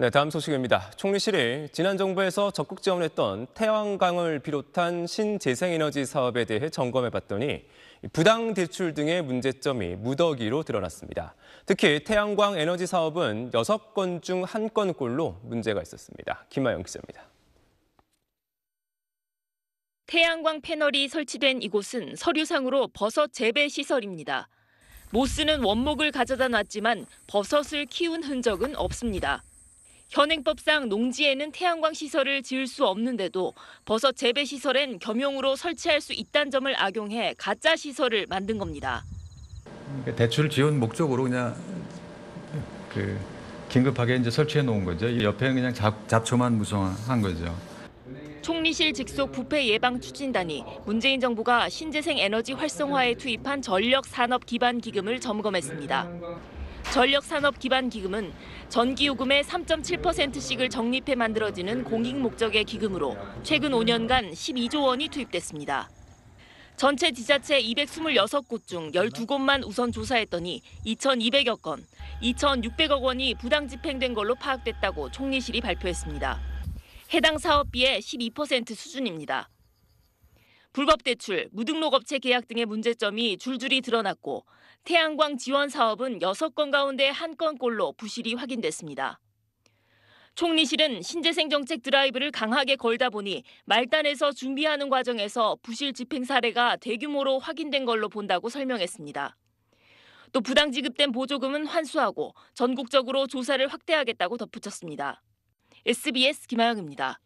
네, 다음 소식입니다. 총리실이 지난 정부에서 적극 지원했던 태양광을 비롯한 신재생에너지 사업에 대해 점검해 봤더니 부당 대출 등의 문제점이 무더기로 드러났습니다. 특히 태양광 에너지 사업은 6건 중 1건꼴로 문제가 있었습니다. 김아영 기자입니다. 태양광 패널이 설치된 이곳은 서류상으로 버섯 재배 시설입니다. 못 쓰는 원목을 가져다 놨지만 버섯을 키운 흔적은 없습니다. 현행법상 농지에는 태양광 시설을 지을 수 없는데도 버섯 재배 시설엔 겸용으로 설치할 수 있다는 점을 악용해 가짜 시설을 만든 겁니다. 그러니까 대출 지원 목적으로 그냥 그 긴급하게 이제 설치해 놓은 거죠. 옆에 그냥 잡, 잡초만 무성한 거죠. 총리실 직속 부패 예방 추진단이 문재인 정부가 신재생 에너지 활성화에 투입한 전력 산업 기반 기금을 점검했습니다. 전력산업기반기금은 전기요금의 3.7%씩을 적립해 만들어지는 공익 목적의 기금으로 최근 5년간 12조 원이 투입됐습니다. 전체 지자체 226곳 중 12곳만 우선 조사했더니 2,200여 건, 2,600억 원이 부당 집행된 걸로 파악됐다고 총리실이 발표했습니다. 해당 사업비의 12% 수준입니다. 불법 대출, 무등록 업체 계약 등의 문제점이 줄줄이 드러났고 태양광 지원 사업은 6건 가운데 1건꼴로 부실이 확인됐습니다. 총리실은 신재생 정책 드라이브를 강하게 걸다 보니 말단에서 준비하는 과정에서 부실 집행 사례가 대규모로 확인된 걸로 본다고 설명했습니다. 또 부당 지급된 보조금은 환수하고 전국적으로 조사를 확대하겠다고 덧붙였습니다. SBS 김하영입니다.